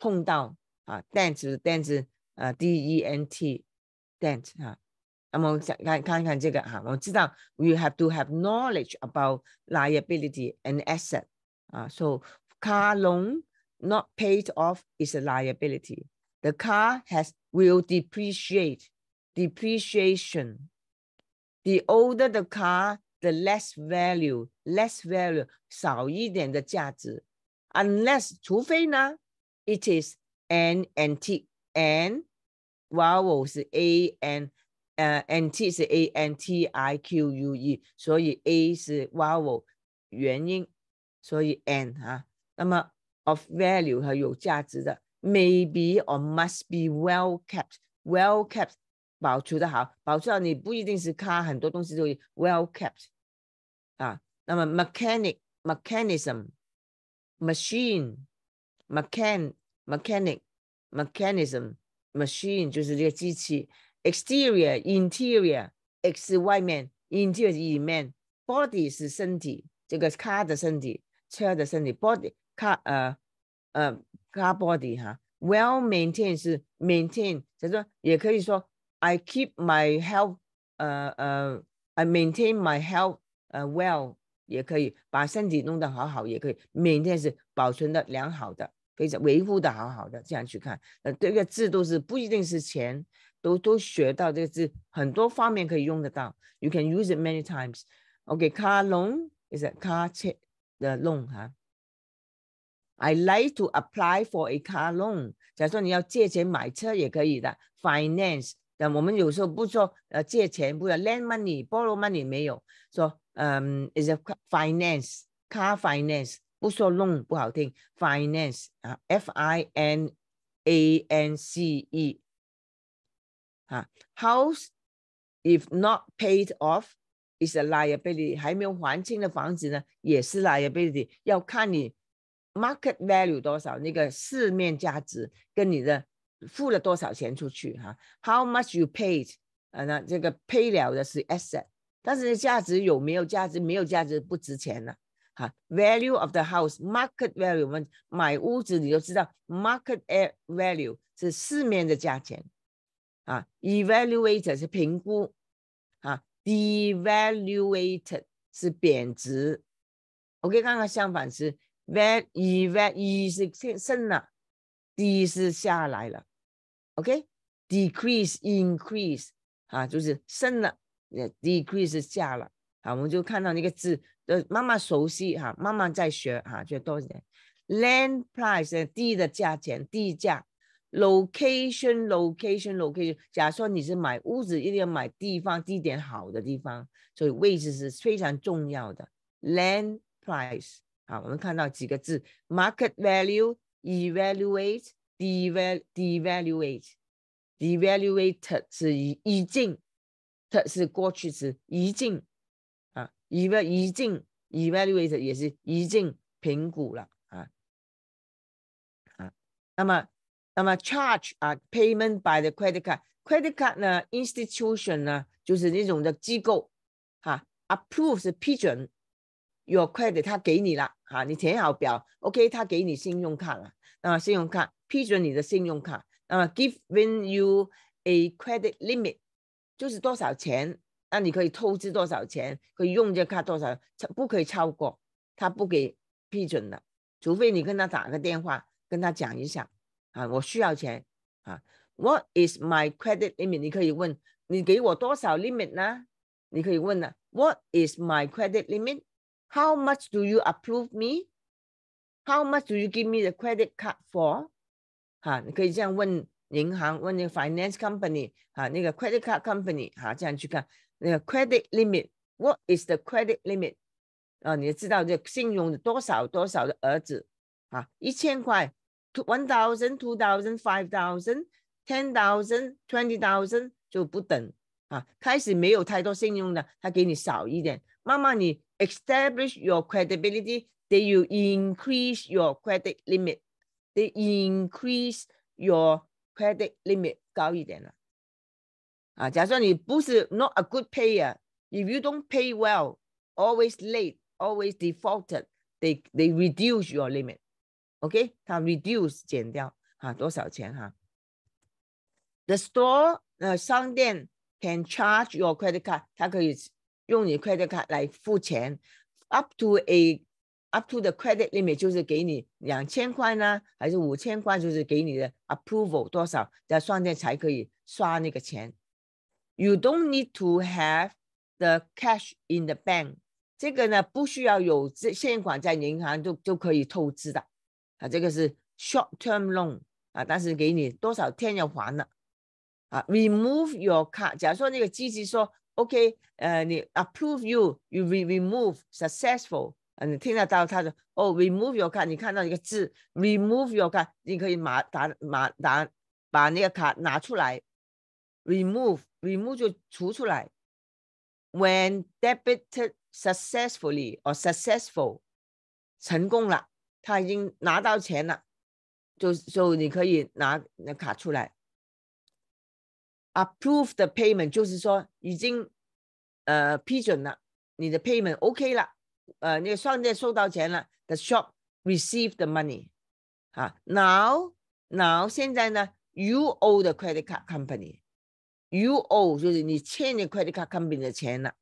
Speaker 2: 碰到啊，dent dent 呃，d e n t，dent 啊。我知道 we have to have knowledge about liability and asset So, car loan not paid off is a liability. The car has will depreciate, depreciation. The older the car, the less value, less value 少一点的价值，unless 除非呢，it is an antique and vowel 是 a and 呃，ant 是 a n t i q u e，所以 a 是 vowel 元音，所以 n 啊，那么 of value 和有价值的，may or must be well kept，well kept 保存的好，保存好你不一定是卡，很多东西都 well kept 啊，那么 mechanic mechanism machine mechan mechanic mechanism machine 就是这个机器。exterior interior x 外面，interior 是里面，body 是身体，这个 car 的身体，车的身体，body car 呃呃 car body 哈，well maintain 是 maintain，就说也可以说 I keep my health 呃呃 I maintain my health 呃 well 也可以把身体弄得好好也可以，maintain 是保存的良好的，非常维护的好好的这样去看，呃这个制度是不一定是钱。都都学到这个字，很多方面可以用得到。You can use it many times. OK, car loan is a car the loan 哈。I like to apply for a car loan。假如说你要借钱买车也可以的。Finance，但我们有时候不说呃借钱，不要 lend money，borrow money 没有说，嗯，is a finance car finance，不说 loan 不好听，finance 啊，F I N A N C E。啊，house if not paid off is a liability，还没有还清的房子呢也是 liability，要看你 market value 多少，那个市面价值跟你的付了多少钱出去哈、啊、，how much you paid，啊，那这个 pay 了的是 asset，但是价值有没有价值？没有价值不值钱了、啊。哈，value of the house market value，我们买屋子你就知道 market value 是市面的价钱啊，evaluate 是评估，啊，devaluate 是贬值。OK，刚刚相反是 val，val，一是升了 d 是下来了。OK，decrease，increase，啊，就是升了，那 decrease 是下了。啊，我们就看到那个字，呃，慢慢熟悉哈，慢慢在学哈，就多一点。Land price 低的价钱，低价。Location, location, location。假说你是买屋子，一定要买地方、地点好的地方，所以位置是非常重要的。Land price 啊，我们看到几个字：market value, evaluate, deval, devaluate, d evaluated 是已经，ed 是过去式已经啊，eval 已经 evaluate 也是已经评估了啊啊，那么。那么，charge 啊，payment by the credit card，credit card 呢，institution 呢，就是这种的机构，哈，approve 是批准，your credit 他给你了，哈，你填好表，OK，他给你信用卡了。那么，信用卡批准你的信用卡，那么 give when you a credit limit 就是多少钱，那你可以透支多少钱，可以用这卡多少，不可以超过，他不给批准的，除非你跟他打个电话，跟他讲一下。啊，我需要钱啊。What is my credit limit？你可以问，你给我多少 limit 呢？你可以问了。What is my credit limit？How much do you approve me？How much do you give me the credit card for？哈，你可以这样问银行，问那个 finance company，哈，那个 credit card company，哈，这样去看那个 credit limit。What is the credit limit？啊，你知道这信用多少多少的儿子？啊，一千块。1,000, 2,000, 5,000、10,000、20,000就不等啊。开始没有太多信用的，他给你少一点。慢慢你 establish your credibility, then you increase your credit limit. They increase your credit limit 高一点了。啊，假设你不是 not a good payer, if you don't pay well, always late, always defaulted, they they reduce your limit. OK，它 reduce 减掉哈，多少钱哈？The store 呃商店 can charge your credit card，它可以用你 credit card 来付钱。Up to a up to the credit limit 就是给你两千块呢，还是五千块？就是给你的 approval 多少，这商店才可以刷那个钱。You don't need to have the cash in the bank，这个呢不需要有现款在银行都就可以透支的。啊，这个是 short term loan 啊，但是给你多少天要还了啊？Remove your card，假如说那个机器说 OK，呃，你 approve you，you remove successful，啊，你听得到他说哦，remove your card，你看到一个字 remove your card，你可以马打马打把那个卡拿出来，remove remove 就除出来，when debited successfully，or successful 成功了。他已经拿到钱了，就就你可以拿那卡出来。a p p r o v e the payment 就是说已经呃批准了你的 payment OK 了，呃，那商店收到钱了，the shop received the money。啊，now now 现在呢，you owe the credit card company。you owe 就是你欠你 credit card company 的钱了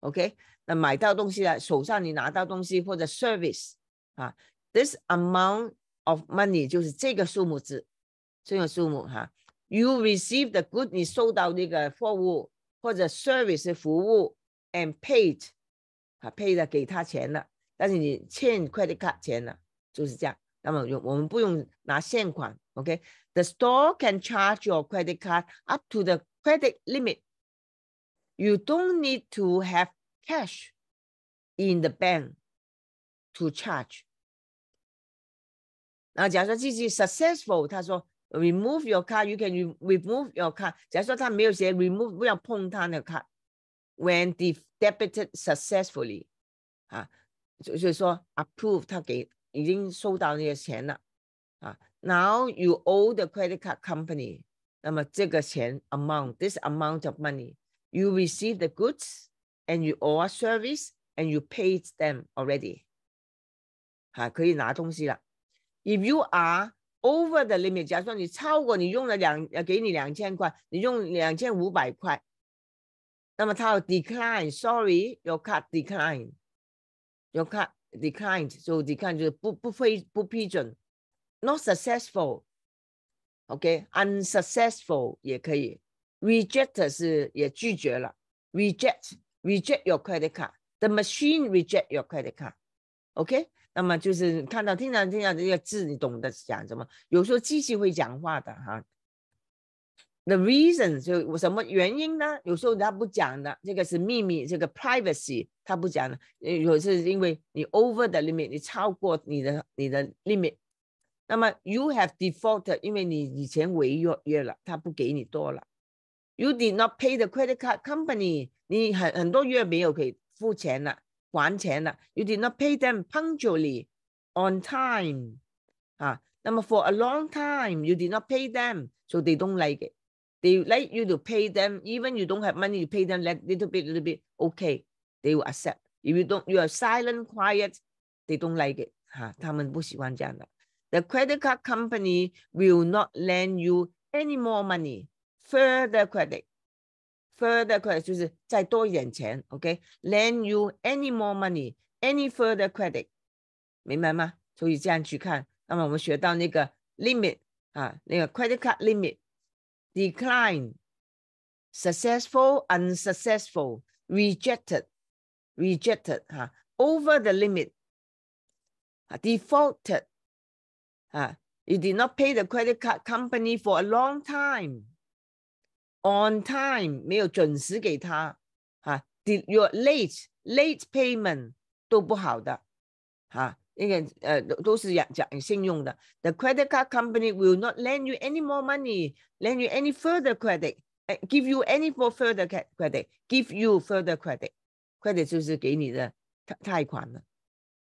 Speaker 2: ，OK？那买到东西了，手上你拿到东西或者 service 啊。this amount of money 就是这个数目字，这个数目哈。You receive the good，你收到那个货物或者 service 服务，and paid，啊 paid credit card 钱了，就是这样。那么用我们不用拿现款，OK？The store can charge your credit card up to the credit limit. You don't need to have cash in the bank to charge. 然后假如说这句 successful，他说 remove your car，you can remove your car。假如说他没有写 remove，不要碰他那个 car。When debited successfully，啊，就就是说 approve，他给已经收到那些钱了，啊，now you owe the credit card company，那么这个钱 amount，this amount of money，you receive the goods and you owe a service and you paid them already，啊，可以拿东西了。If you are over the limit，假如说你超过，你用了两，要给你两千块，你用两千五百块，那么它 decline，sorry，your card decline，your card declined，so decline 就是不不非不批准，not successful，OK，unsuccessful 也可以，reject 是也拒绝了，reject，reject your credit card，the machine reject your credit card，OK。那么就是看到，听到听到这个字，你懂得讲什么？有时候机器会讲话的哈。The reason 就什么原因呢？有时候他不讲的，这个是秘密，这个 privacy 他不讲的。有是因为你 over 的 limit，你超过你的你的 limit。那么 you have defaulted，因为你以前违约约了，他不给你多了。You did not pay the credit card company，你很很多月没有给付钱了。还钱了。You did not pay them punctually on time 啊。那么 for a long time you did not pay them, so they don't like it. They like you to pay them even you don't have money. You pay them like little bit, little bit. Okay, they will accept. If you don't, you are silent, quiet. They don't like it The credit card company will not lend you any more money. Further credit further credit 就是再多一点钱，OK，lend、okay? you any more money, any further credit，明白吗？所以这样去看，那么我们学到那个 limit 啊，那个 credit card rejected, unsuccessful，rejected，rejected over the limit, you did not pay the credit card company for a long time。On time 没有准时给他，哈，did your late late payment 都不好的，哈，那个呃都是讲讲信用的。The credit card company will not lend you any more money, lend you any further credit, give you any more further credit, give you further credit。credit 就是给你的贷款了，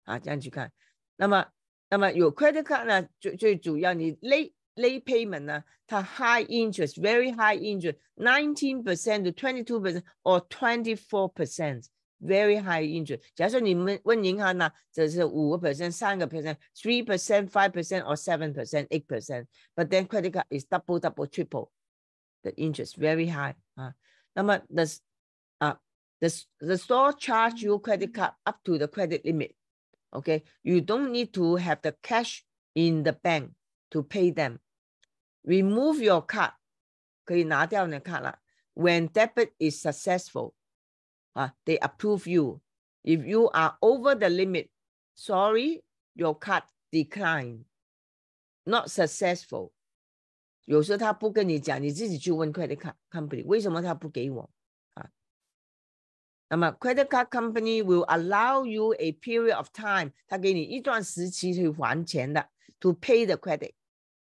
Speaker 2: 啊，这样去看，那么那么有 credit card 呢，最最主要你 late late payment 呢，它 high interest, very high interest, nineteen percent to twenty two percent or twenty four percent, very high interest. interest。假设你们问银行呢，这是五个 percent、三个 percent、three percent、five percent or seven percent, eight percent。But then credit card is double, double, triple the interest, very high 啊。那么 the 啊 the the store charge you credit card up to the credit limit. Okay, you don't need to have the cash in the bank to pay them remove your card, 可以拿掉你的卡了。When debit is uh, they approve you。If you are over the limit, sorry, your card declined, not successful。有时候他不跟你讲，你自己去问 credit card company，为什么他不给我？那么 credit card company will allow you a period of time，他给你一段时期去还钱的，to pay the credit。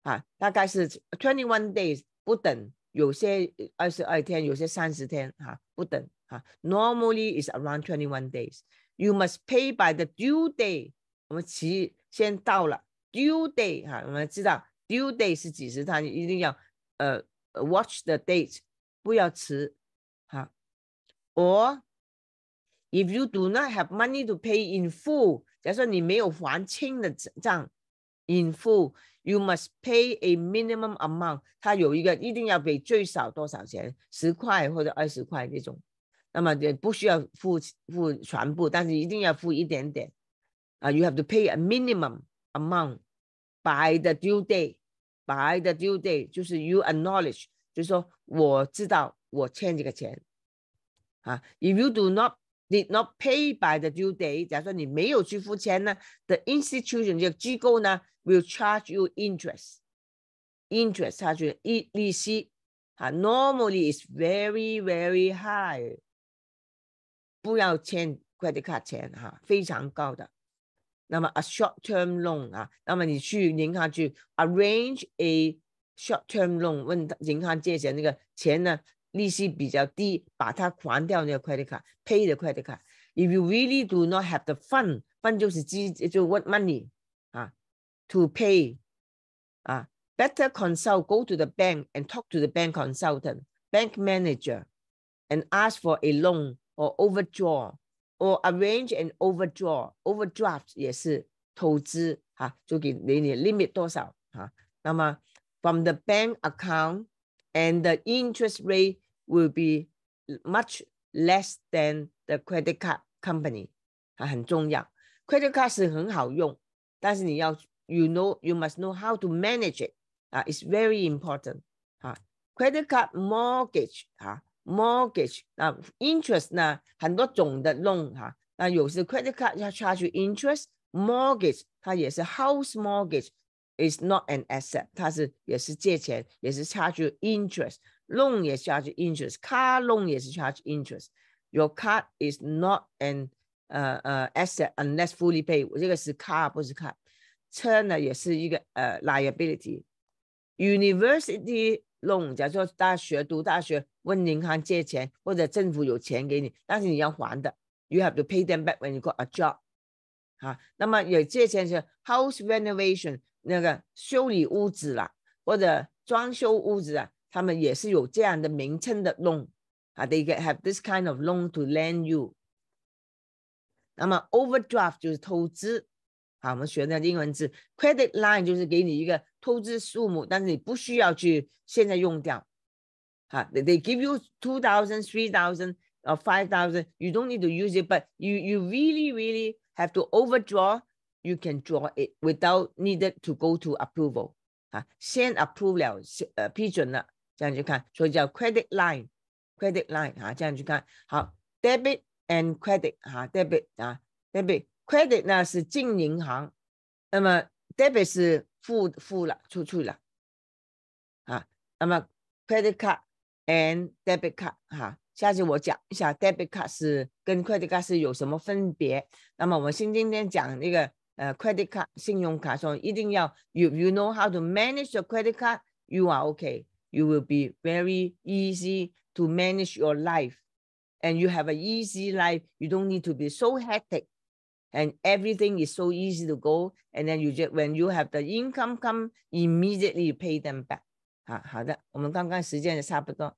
Speaker 2: 啊，大概是 twenty one days，不等，有些二十二天，有些三十天，哈，不等，哈。Normally is around twenty one days. You must pay by the due day. 我们迟先到了 due day，哈，我们知道 due day 是几时，他一定要呃 watch the date，不要迟，哈。Or if you do not have money to pay in full，假如说你没有还清的账，in full。You must pay a minimum amount。它有一个一定要给最少多少钱，十块或者二十块那种。那么也不需要付付全部，但是一定要付一点点。啊，You have to pay a minimum amount by the due day. By the due day 就是 you acknowledge，就是说我知道我欠这个钱。啊，If you do not did not pay by the due day，假如说你没有去付钱呢，the institution 这个机构呢。Will charge you interest, interest charge you i n 息 e n o r m a l l y is very, very high. 不要欠 credit card 钱哈，非常高的。那么 a short term loan 啊，那么你去银行去 arrange a short term loan，问银行借钱那个钱呢，利息比较低，把它还掉那个 credit card，pay the credit card. If you really do not have the fund，fund 就是资，就 what money. to pay. Uh, better consult, go to the bank and talk to the bank consultant, bank manager, and ask for a loan or overdraw or arrange an overdraw, overdraft 也是投资啊，就给你你 limit 多少啊？那么 from the bank account and the interest rate will be much less than the credit card company 啊，很重要。Credit card 是很好用，但是你要 you know you must know how to manage it. Uh, it's very important. Uh, credit card mortgage 啊、mortgage ah, 啊、interest 呢很多种的 loan 哈、那有时 credit card 要 charge interest mortgage 它也是 house mortgage is not an asset 它是也是借钱也是 charge interest loan is charge interest car loan is charge interest your card is not an uh, uh, asset unless fully paid car card 车呢也是一个呃 liability，university loan，假如说大学读大学，问银行借钱或者政府有钱给你，但是你要还的，you have to pay them back when you got a job。啊，那么有借钱是 house renovation 那个修理屋子啦，或者装修屋子啊，他们也是有这样的名称的 loan，啊，they can have this kind of loan to lend you。那么 overdraft 就是透支。好，我们学那英文字，credit line 就是给你一个透支数目，但是你不需要去现在用掉。哈，they they give you two thousand, three thousand or five thousand, you don't need to use it, but you you really really have to overdraw, you can draw it without needed to go to approval。啊，先 approve 了，呃，批准了，这样去看，所以叫 credit line，credit line，啊，这样去看。好，debit and credit，啊 d e b i t 啊，debit。Credit 呢是进银行，那么 Debit 是付付了出去了，啊，那么 Credit c and Debit card 哈，下次我讲一下 Debit card 是跟 Credit card 是有什么分别。那么我们先今天讲那个呃 Credit card 信用卡，说一定要 You you know how to manage your credit card, you are okay, you will be very easy to manage your life, and you have a easy life, you don't need to be so hectic. and everything is so easy to go. And then you just when you have the income come immediately pay them back。啊，好的，我们刚刚时间也差不多。